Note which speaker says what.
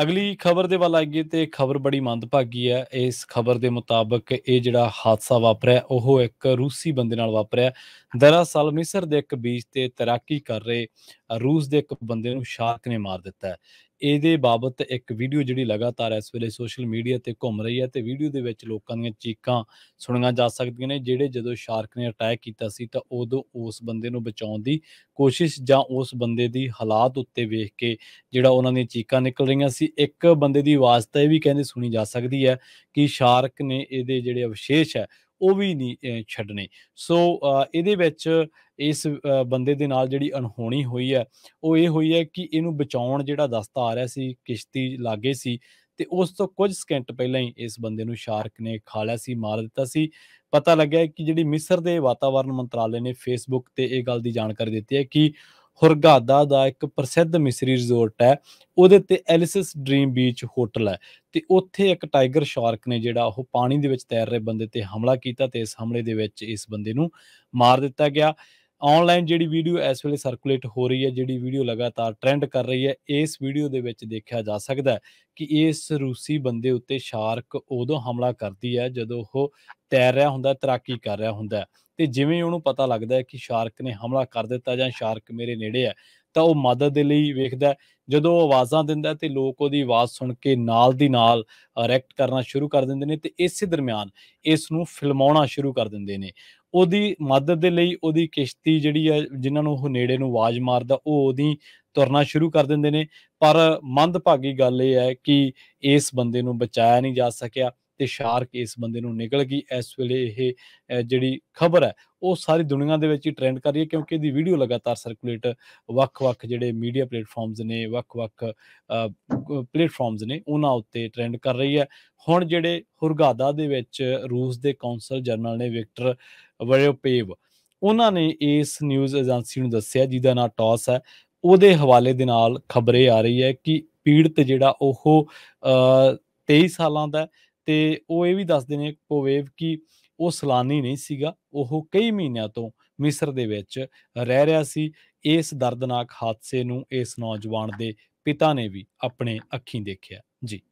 Speaker 1: ਅਗਲੀ ਖਬਰ ਦੇ ਵੱਲ ਆਈਏ ਤੇ ਖਬਰ ਬੜੀ ਮੰਦਭਾਗੀ ਹੈ ਇਸ ਖਬਰ ਦੇ ਮੁਤਾਬਕ ਇਹ ਜਿਹੜਾ ਹਾਦਸਾ ਵਾਪਰਿਆ ਉਹ ਇੱਕ ਰੂਸੀ ਬੰਦੇ ਨਾਲ ਵਾਪਰਿਆ ਦਰਅਸਲ ਮਿਸਰ ਦੇ ਇੱਕ ਬੀਚ ਤੇ ਤੈਰਾਕੀ ਕਰ ਰਹੇ ਰੂਸ ਦੇ ਇੱਕ ਬੰਦੇ ਨੂੰ ਸ਼ਾਰਕ ਨੇ ਮਾਰ ਦਿੱਤਾ ਹੈ ਇਹਦੇ ਬਾਬਤ ਇੱਕ ਵੀਡੀਓ ਜਿਹੜੀ ਲਗਾਤਾਰ ਇਸ ਵੇਲੇ ਸੋਸ਼ਲ ਮੀਡੀਆ ਤੇ ਘੁੰਮ ਰਹੀ ਹੈ ਤੇ ਵੀਡੀਓ ਦੇ ਵਿੱਚ ਲੋਕਾਂ ਦੀਆਂ ਚੀਕਾਂ ਸੁਣੀਆਂ ਜਾ ਸਕਦੀਆਂ ਨੇ ਜਿਹੜੇ ਜਦੋਂ ਸ਼ਾਰਕ ਨੇ ਅਟੈਕ ਕੀਤਾ ਸੀ ਤਾਂ ਉਦੋਂ ਉਸ ਬੰਦੇ ਨੂੰ ਬਚਾਉਣ ਦੀ ਕੋਸ਼ਿਸ਼ ਜਾਂ ਉਸ ਬੰਦੇ ਦੀ ਹਾਲਾਤ ਉੱਤੇ ਵੇਖ ਕੇ ਜਿਹੜਾ ਉਹਨਾਂ ਦੀਆਂ ਚੀਕਾਂ ਨਿਕਲ ਰਹੀਆਂ ਸੀ ਇੱਕ ਬੰਦੇ ਦੀ ਆਵਾਜ਼ ਤਾਂ ਇਹ ਵੀ ਕਹਿੰਦੇ ਸੁਣੀ ਜਾ ਸਕਦੀ ਹੈ ਕਿ ਸ਼ਾਰਕ ਨੇ ਇਹਦੇ ਜਿਹੜੇ ਅਵਸ਼ੇਸ਼ ਹੈ ਉਹ ਵੀ ਨਹੀਂ ਛੱਡਨੇ ਸੋ ਇਹਦੇ ਵਿੱਚ ਇਸ ਬੰਦੇ ਦੇ ਨਾਲ ਜਿਹੜੀ ਅਣਹੋਣੀ ਹੋਈ ਹੈ ਉਹ ਇਹ ਹੋਈ ਹੈ ਕਿ ਇਹਨੂੰ ਬਚਾਉਣ ਜਿਹੜਾ ਦਸਤਾ ਆ ਰਿਹਾ ਸੀ ਕਿਸ਼ਤੀ ਲਾਗੇ ਸੀ ਤੇ ਉਸ ਤੋਂ ਕੁਝ ਸਕਿੰਟ ਪਹਿਲਾਂ ਹੀ ਇਸ ਬੰਦੇ ਨੂੰ ਸ਼ਾਰਕ ਨੇ ਖਾ ਲਿਆ ਸੀ ਮਾਰ ਦਿੱਤਾ ਸੀ ਪਤਾ ਲੱਗਿਆ ਕਿ ਜਿਹੜੀ ਮਿਸਰ ਦੇ ਵਾਤਾਵਰਣ ਮੰਤਰਾਲੇ ਨੇ ਫੇਸਬੁੱਕ ਤੇ ਇਹ ਗੱਲ ਦੀ ਜਾਣਕਾਰੀ ਦਿੱਤੀ ਹੈ ਕਿ ਹੁਰਗਾਦਾ ਦਾ ਇੱਕ ਪ੍ਰਸਿੱਧ ਮਿਸਰੀ ਰਿਜ਼ੋਰਟ ਹੈ ਉਹਦੇ ਤੇ ਐਲਿਸਿਸ ਡ੍ਰੀਮ ਬੀਚ ਹੋਟਲ ਹੈ ਤੇ ਉੱਥੇ ਇੱਕ ਟਾਈਗਰ ਸ਼ਾਰਕ ਨੇ ਜਿਹੜਾ ਉਹ ਪਾਣੀ ਦੇ ਵਿੱਚ ਤੈਰ ਰਹੇ ਬੰਦੇ ਤੇ ਹਮਲਾ ਕੀਤਾ ਤੇ ਇਸ ਹਮਲੇ ਦੇ ਵਿੱਚ ਇਸ ਬੰਦੇ ਨੂੰ ਮਾਰ ਦਿੱਤਾ ਗਿਆ ਆਨਲਾਈਨ ਜਿਹੜੀ ਵੀਡੀਓ ਇਸ ਵੇਲੇ ਸਰਕੂਲੇਟ ਹੋ ਰਹੀ ਹੈ ਜਿਹੜੀ ਵੀਡੀਓ ਲਗਾਤਾਰ ਟ੍ਰੈਂਡ ਕਰ ਰਹੀ ਹੈ ਇਸ ਵੀਡੀਓ ਦੇ ਵਿੱਚ ਦੇਖਿਆ ਜਾ ਸਕਦਾ ਹੈ ਕਿ ਇਸ ਰੂਸੀ ਬੰਦੇ ਉੱਤੇ ਸ਼ਾਰਕ ਉਦੋਂ ਹਮਲਾ ਕਰਦੀ ਹੈ ਜਦੋਂ ਉਹ ਤੈਰ ਰਿਹਾ ਹੁੰਦਾ ਤਰਾਕੀ ਕਰ ਰਿਹਾ ਹੁੰਦਾ ਹੈ ਤੇ ਜਿਵੇਂ ਉਹਨੂੰ ਪਤਾ ਲੱਗਦਾ ਹੈ ਕਿ ਸ਼ਾਰਕ ਨੇ ਹਮਲਾ ਕਰ ਦਿੱਤਾ ਜਾਂ ਸ਼ਾਰਕ ਮੇਰੇ ਨੇੜੇ ਆ ਤਾਂ ਉਹ ਮਦਦ ਦੇ ਲਈ ਵੇਖਦਾ ਜਦੋਂ ਉਹ ਆਵਾਜ਼ਾਂ ਦਿੰਦਾ ਤੇ ਲੋਕ ਉਹਦੀ ਆਵਾਜ਼ ਸੁਣ ਕੇ ਨਾਲ ਦੀ ਨਾਲ ਰੈਕਟ ਕਰਨਾ ਸ਼ੁਰੂ ਕਰ ਦਿੰਦੇ ਨੇ ਤੇ ਇਸੇ ਦਰਮਿਆਨ ਇਸ ਨੂੰ ਫਿਲਮਾਉਣਾ ਸ਼ੁਰੂ ਕਰ ਦਿੰਦੇ ਨੇ ਉਹਦੀ ਮਦਦ ਦੇ ਲਈ ਉਹਦੀ ਕਿਸ਼ਤੀ ਜਿਹੜੀ ਹੈ ਜਿਨ੍ਹਾਂ ਨੂੰ ਉਹ ਨੇੜੇ ਨੂੰ ਆਵਾਜ਼ ਮਾਰਦਾ ਉਹ ਉਹਦੀ ਤੁਰਨਾ ਸ਼ੁਰੂ ਕਰ ਦਿੰਦੇ ਨੇ ਪਰ ਮੰਦਭਾਗੀ ਗੱਲ ਇਹ ਹੈ ਕਿ ਇਸ ਬੰਦੇ ਨੂੰ ਬਚਾਇਆ ਨਹੀਂ ਜਾ ਸਕਿਆ ਤੇ ਸ਼ਾਰਕ ਇਸ ਬੰਦੇ ਨੂੰ ਨਿਕਲ ਗਈ ਇਸ ਵੇਲੇ ਇਹ ਜਿਹੜੀ ਖਬਰ ਹੈ ਉਹ ਸਾਰੀ ਦੁਨੀਆ ਦੇ ਵਿੱਚ ਹੀ ਟ੍ਰੈਂਡ ਕਰ ਰਹੀ ਹੈ ਕਿਉਂਕਿ ਇਹਦੀ ਵੀਡੀਓ ਲਗਾਤਾਰ ਸਰਕੂਲੇਟ ਵੱਖ-ਵੱਖ ਜਿਹੜੇ ਮੀਡੀਆ ਪਲੇਟਫਾਰਮਸ ਨੇ ਵੱਖ-ਵੱਖ ਪਲੇਟਫਾਰਮਸ ਨੇ ਉਹਨਾਂ ਉੱਤੇ ਟ੍ਰੈਂਡ ਕਰ ਰਹੀ ਹੈ ਹੁਣ ਜਿਹੜੇ ਹੁਰਗਾਦਾ ਦੇ ਵਿੱਚ ਰੂਸ ਦੇ ਕੌਂਸਲ ਜਨਰਲ ਨੇ ਵਿਕਟਰ ਵਰੇਪੇਵ ਉਹਨਾਂ ਨੇ ਇਸ ਨਿਊਜ਼ ਏਜੰਸੀ ਨੂੰ ਦੱਸਿਆ ਜਿਹਦਾ ਨਾਮ ਟੌਸ ਹੈ ਉਹਦੇ ਹਵਾਲੇ ਦੇ ਨਾਲ ਖਬਰੇ ਆ ਰਹੀ ਹੈ ਕਿ ਪੀੜਤ ਜਿਹੜਾ ਉਹ 23 ਸਾਲਾਂ ਦਾ ਤੇ ਉਹ ਇਹ ਵੀ ਦੱਸਦੇ ਨੇ ਪੋਵੇਵ ਕਿ ਉਹ ਸਲਾਨੀ ਨਹੀਂ ਸੀਗਾ ਉਹ ਕਈ ਮਹੀਨਿਆਂ ਤੋਂ ਮਿਸਰ ਦੇ ਵਿੱਚ ਰਹਿ ਰਿਹਾ ਸੀ ਇਸ ਦਰਦਨਾਕ ਹਾਦਸੇ ਨੂੰ ਇਸ ਨੌਜਵਾਨ ਦੇ ਪਿਤਾ ਨੇ ਵੀ ਆਪਣੇ ਅੱਖੀਂ ਦੇਖਿਆ ਜੀ